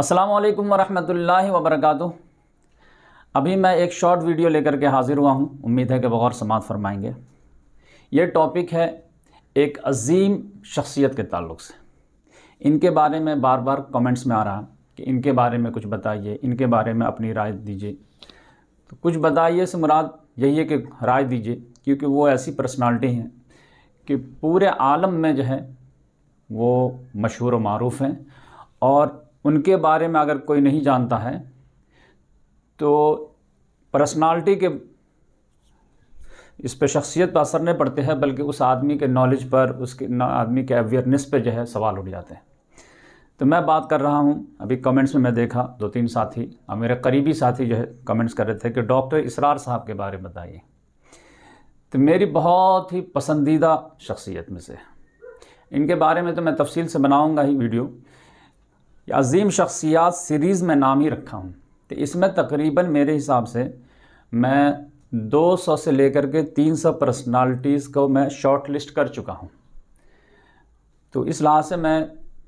असलकम वरहमल वबरक अभी मैं एक शॉर्ट वीडियो लेकर के हाज़िर हुआ हूँ उम्मीद है कि बग़ौर समात फरमाएंगे ये टॉपिक है एक अजीम शख्सियत के ताल्लुक से इनके बारे में बार बार कमेंट्स में आ रहा कि इनके बारे में कुछ बताइए इनके बारे में अपनी राय दीजिए तो कुछ बताइए से मुराद यही है कि राय दीजिए क्योंकि वो ऐसी पर्सनैलिटी हैं कि पूरे आलम में जो है वो मशहूर व मरूफ़ हैं और उनके बारे में अगर कोई नहीं जानता है तो पर्सनालिटी के इस पर शख्सियत पर असर नहीं पड़ते हैं बल्कि उस आदमी के नॉलेज पर उसके आदमी के अवेयरनेस पर जो है सवाल उठ जाते हैं तो मैं बात कर रहा हूँ अभी कमेंट्स में मैं देखा दो तीन साथी और मेरे करीबी साथी जो है कमेंट्स कर रहे थे कि डॉक्टर इसरार साहब के बारे में बताइए तो मेरी बहुत ही पसंदीदा शख्सियत में से इनके बारे में तो मैं तफसील से बनाऊँगा ही वीडियो या अजीम शख्सियात सीरीज़ में नाम ही रखा हूँ तो इसमें तकरीबन मेरे हिसाब से मैं 200 से लेकर के 300 पर्सनलिटीज़ को मैं शॉर्ट लिस्ट कर चुका हूँ तो इस लिहाज से मैं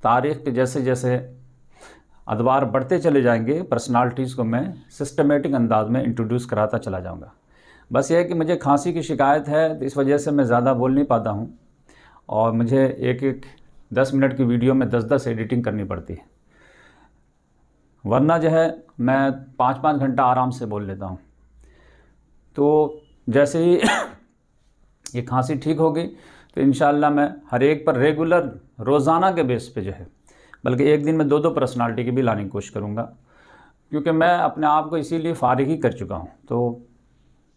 तारीख़ के जैसे जैसे अदवार बढ़ते चले जाएंगे पर्सनालिटीज़ को मैं सिस्टमेटिक अंदाज में इंट्रोड्यूस कराता चला जाऊँगा बस यह है कि मुझे खांसी की शिकायत है तो इस वजह से मैं ज़्यादा बोल नहीं पाता हूँ और मुझे एक एक दस मिनट की वीडियो में दस दस एडिटिंग करनी पड़ती है वरना जो है मैं पाँच पाँच घंटा आराम से बोल लेता हूँ तो जैसे ही ये खांसी ठीक होगी तो इन मैं हर एक पर रेगुलर रोज़ाना के बेस पे जो है बल्कि एक दिन में दो दो पर्सनालिटी की भी लाने की कोशिश करूँगा क्योंकि मैं अपने आप को इसीलिए फारिग ही कर चुका हूँ तो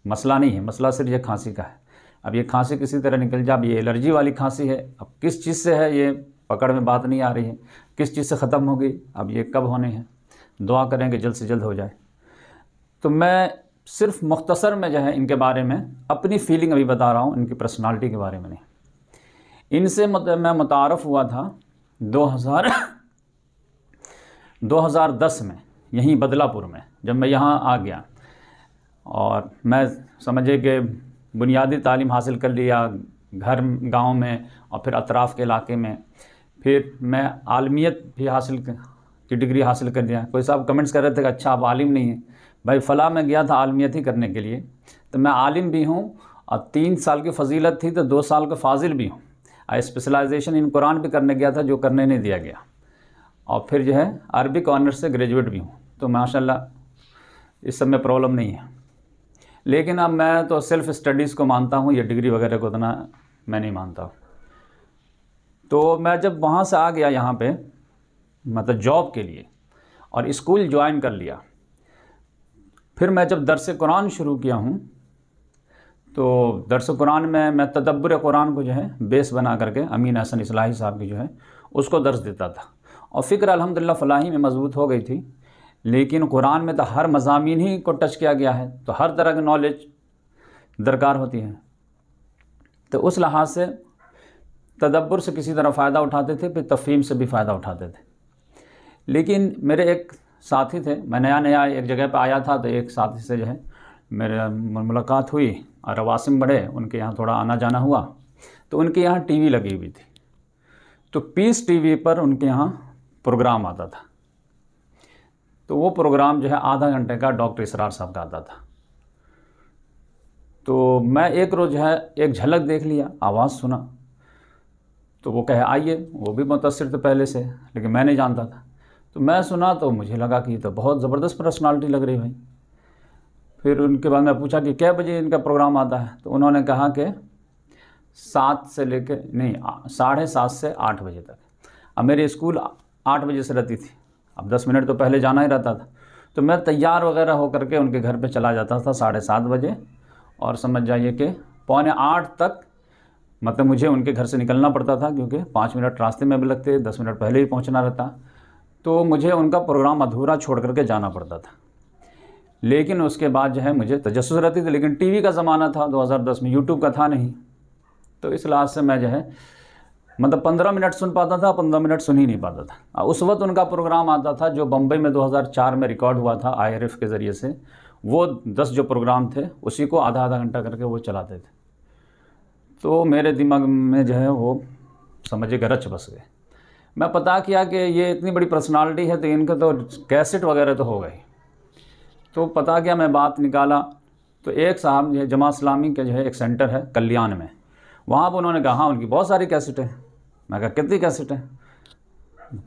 मसला नहीं है मसला सिर्फ ये खांसी का है अब ये खांसी किसी तरह निकल जाए अब ये एलर्जी वाली खांसी है अब किस चीज़ से है ये पकड़ में बात नहीं आ रही है किस चीज़ से ख़त्म हो गई अब ये कब होने हैं दुआ करें कि जल्द से जल्द हो जाए तो मैं सिर्फ मुख्तसर में जो है इनके बारे में अपनी फीलिंग अभी बता रहा हूँ इनकी पर्सनालिटी के बारे में नहीं इनसे मत, मैं मुतारफ़ हुआ था 2000 2010 में यहीं बदलापुर में जब मैं यहाँ आ गया और मैं समझे कि बुनियादी तालीम हासिल कर लिया घर गांव में और फिर अतराफ़ के इलाके में फिर मैं आलमियत भी हासिल की डिग्री हासिल कर दिया कोई साहब कमेंट्स कर रहे थे कि अच्छा आप आलिम नहीं हैं भाई फ़लाँ में गया था आलमियत ही करने के लिए तो मैं आलिम भी हूँ और तीन साल की फजीलत थी तो दो साल का फाजिल भी हूँ आई स्पेशलाइजेशन इन कुरान भी करने गया था जो करने नहीं दिया गया और फिर जो है अरबिक ऑनर्स से ग्रेजुएट भी हूँ तो माशाल्लाह इस सब में प्रॉब्लम नहीं है लेकिन अब मैं तो सेल्फ़ स्टडीज़ को मानता हूँ या डिग्री वगैरह को उतना मैं नहीं मानता तो मैं जब वहाँ से आ गया यहाँ पे मतलब जॉब के लिए और स्कूल ज्वाइन कर लिया फिर मैं जब दरस कुरान शुरू किया हूँ तो दरस कुरान में मैं तदब्बर कुरान को जो है बेस बना करके अमीन हसन इसलाही साहब की जो है उसको दर्स देता था और फ़िक्र अलहमदिल्ला फ़लाही में मजबूत हो गई थी लेकिन कुरान में तो हर मजामी ही को टच किया गया है तो हर तरह की नॉलेज दरकार होती है तो उस लिहाज से तदब्बर से किसी तरह फ़ायदा उठाते थे फिर तफीम से भी फ़ायदा उठाते थे लेकिन मेरे एक साथी थे मैं नया नया एक जगह पर आया था तो एक साथी से जो है मेरे मुलाकात हुई और वासिम बड़े उनके यहाँ थोड़ा आना जाना हुआ तो उनके यहाँ टीवी लगी हुई थी तो पीस टीवी पर उनके यहाँ प्रोग्राम आता था तो वो प्रोग्राम जो है आधा घंटे का डॉक्टर इसरार साहब का आता था तो मैं एक रोज़ है एक झलक देख लिया आवाज़ सुना तो वो कहे आइए वो भी मुतासर थे पहले से लेकिन मैं नहीं जानता था तो मैं सुना तो मुझे लगा कि ये तो बहुत ज़बरदस्त पर्सनालिटी लग रही भाई फिर उनके बाद मैं पूछा कि कै बजे इनका प्रोग्राम आता है तो उन्होंने कहा कि सात से लेकर नहीं साढ़े सात से आठ बजे तक अब मेरी स्कूल आठ बजे से रहती थी अब दस मिनट तो पहले जाना ही रहता था तो मैं तैयार वगैरह होकर के उनके घर पे चला जाता था साढ़े सात बजे और समझ जाइए कि पौने आठ तक मतलब मुझे उनके घर से निकलना पड़ता था क्योंकि पाँच मिनट रास्ते में भी लगते दस मिनट पहले ही पहुँचना रहता तो मुझे उनका प्रोग्राम अधूरा छोड़ करके जाना पड़ता था लेकिन उसके बाद जो है मुझे तजस रहती थी लेकिन टीवी का ज़माना था 2010 में यूट्यूब का था नहीं तो इस लिहाज से मैं जो है मतलब पंद्रह मिनट सुन पाता था पंद्रह मिनट सुन ही नहीं पाता था उस वक्त उनका प्रोग्राम आता था जो बम्बई में 2004 में रिकॉर्ड हुआ था आई के ज़रिए से वो दस जो प्रोग्राम थे उसी को आधा आधा घंटा करके वो चलाते थे तो मेरे दिमाग में जो है वो समझिए गरज बस गए मैं पता किया कि ये इतनी बड़ी पर्सनालिटी है तो इनका तो कैसेट वगैरह तो हो गई तो पता किया मैं बात निकाला तो एक साहब जो जमा इस्लामी का जो है एक सेंटर है कल्याण में वहाँ पर उन्होंने कहा उनकी बहुत सारी कैसेट है मैं कहा कितनी कैसेट है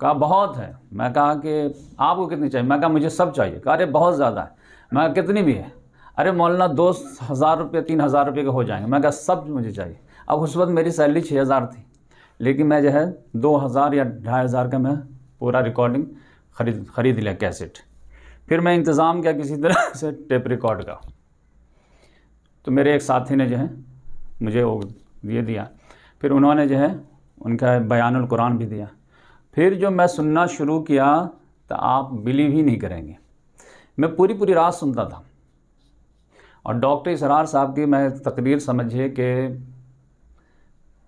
कहा बहुत है मैं कहा कि आपको कितनी चाहिए मैं कहा मुझे सब चाहिए कहा अरे बहुत ज़्यादा है मैं कहा कितनी भी है अरे मौलाना दो हज़ार रुपये तीन हज़ार रुपये के हो जाएंगे मैं कहा सब मुझे चाहिए अब उस वक्त मेरी सैलरी छः हज़ार थी लेकिन मैं जो है दो हज़ार या ढाई हज़ार का मैं पूरा रिकॉर्डिंग खरीद खरीद लिया कैसेट फिर मैं इंतज़ाम किया किसी तरह से टेप रिकॉर्ड का तो मेरे एक साथी ने जो है मुझे वो ये दिया फिर उन्होंने जो है उनका बयानुल कुरान भी दिया फिर जो मैं सुनना शुरू किया तो आप बिलीव ही नहीं करेंगे मैं पूरी पूरी रात सुनता था और डॉक्टर इसरार साहब की मैं तकरीर समझिए कि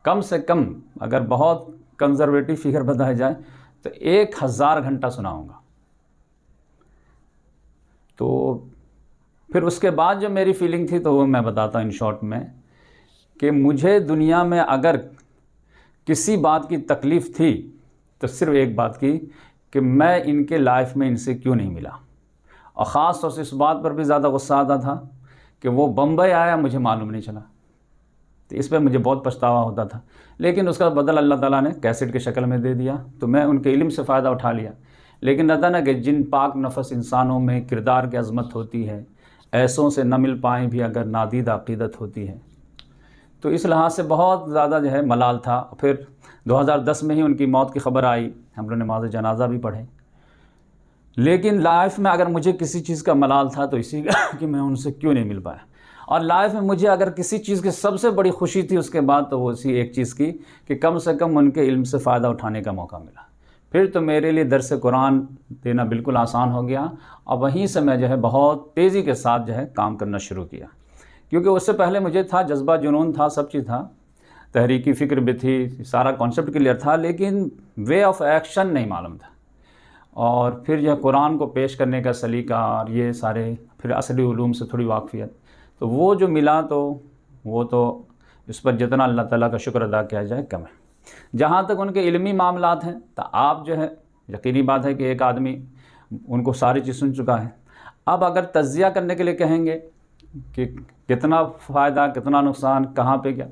कम से कम अगर बहुत कंजर्वेटिव फिगर बताया जाए तो एक हज़ार घंटा सुनाऊंगा तो फिर उसके बाद जो मेरी फीलिंग थी तो वो मैं बताता हूँ इन शॉर्ट में कि मुझे दुनिया में अगर किसी बात की तकलीफ़ थी तो सिर्फ एक बात की कि मैं इनके लाइफ में इनसे क्यों नहीं मिला और ख़ास तौर से इस बात पर भी ज़्यादा गुस्सा आता था कि वो बम्बई आया मुझे मालूम नहीं चला तो इस पर मुझे बहुत पछतावा होता था लेकिन उसका बदल अल्लाह ताला ने कैसेट की शक्ल में दे दिया तो मैं उनके इलम से फ़ायदा उठा लिया लेकिन रहता ना कि जिन पाक नफस इंसानों में किरदार की अजमत होती है ऐसों से न मिल पाएँ भी अगर नादीद अकीदत होती है तो इस लिहाज से बहुत ज़्यादा जो है मलाल था फिर 2010 में ही उनकी मौत की खबर आई हम लोग नमाज जनाजा भी पढ़े लेकिन लाइफ में अगर मुझे किसी चीज़ का मलाल था तो इसी का कि मैं उनसे क्यों नहीं मिल पाया और लाइफ में मुझे अगर किसी चीज़ की सबसे बड़ी खुशी थी उसके बाद तो वो सी एक चीज़ की कि कम से कम उनके इल्म से फ़ायदा उठाने का मौका मिला फिर तो मेरे लिए दरस कुरान देना बिल्कुल आसान हो गया और वहीं से मैं जो है बहुत तेज़ी के साथ जो है काम करना शुरू किया क्योंकि उससे पहले मुझे था जज्बा जुनून था सब चीज़ था तहरीकी फ़िक्र भी थी सारा कॉन्सेप्ट क्लियर था लेकिन वे ऑफ़ एक्शन नहीं मालूम था और फिर जो कुरान को पेश करने का सलीका और ये सारे फिर असली उलूम से थोड़ी वाकफियत तो वो जो मिला तो वो तो इस पर जितना अल्लाह ताला का शुक्र अदा किया जाए कम है जहाँ तक उनके इलमी मामला हैं तो आप जो है यकीनी बात है कि एक आदमी उनको सारी चीज़ सुन चुका है अब अगर तजिया करने के लिए कहेंगे कि कितना फ़ायदा कितना नुकसान कहाँ पे क्या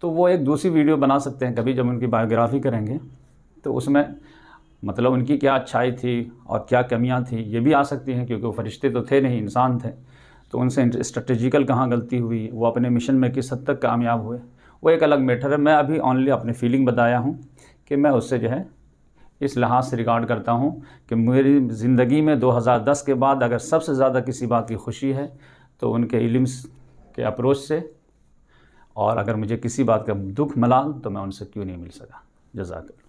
तो वो एक दूसरी वीडियो बना सकते हैं कभी जब उनकी बायोग्राफी करेंगे तो उसमें मतलब उनकी क्या अच्छाई थी और क्या कमियां थी ये भी आ सकती हैं क्योंकि वो फरिश्ते तो थे नहीं इंसान थे तो उनसे स्ट्रेटेजिकल कहाँ गलती हुई वो अपने मिशन में किस हद तक कामयाब हुए वो एक अलग मैटर है मैं अभी ऑनली अपनी फीलिंग बताया हूँ कि मैं उससे जो है इस लिहाज से रिकॉर्ड करता हूँ कि मेरी ज़िंदगी में 2010 के बाद अगर सबसे ज़्यादा किसी बात की खुशी है तो उनके इलम्स के अप्रोच से और अगर मुझे किसी बात का दुख मलाल तो मैं उनसे क्यों नहीं मिल सका जजाकर